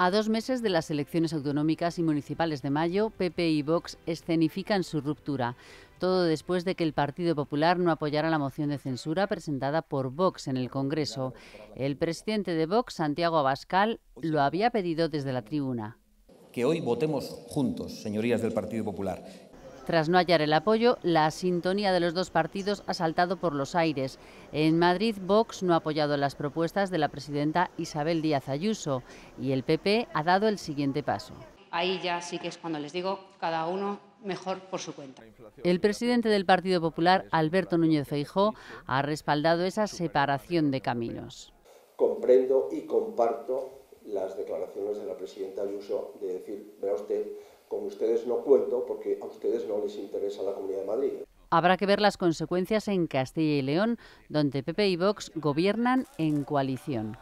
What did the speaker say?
A dos meses de las elecciones autonómicas y municipales de mayo, PP y Vox escenifican su ruptura. Todo después de que el Partido Popular no apoyara la moción de censura presentada por Vox en el Congreso. El presidente de Vox, Santiago Abascal, lo había pedido desde la tribuna. Que hoy votemos juntos, señorías del Partido Popular, tras no hallar el apoyo, la sintonía de los dos partidos ha saltado por los aires. En Madrid, Vox no ha apoyado las propuestas de la presidenta Isabel Díaz Ayuso y el PP ha dado el siguiente paso. Ahí ya sí que es cuando les digo, cada uno mejor por su cuenta. El presidente del Partido Popular, Alberto Núñez Feijó, ha respaldado esa separación de caminos. Comprendo y comparto las declaraciones de la presidenta Ayuso de decir, vea usted, con ustedes no cuento porque a ustedes no les interesa la Comunidad de Madrid. Habrá que ver las consecuencias en Castilla y León, donde PP y Vox gobiernan en coalición.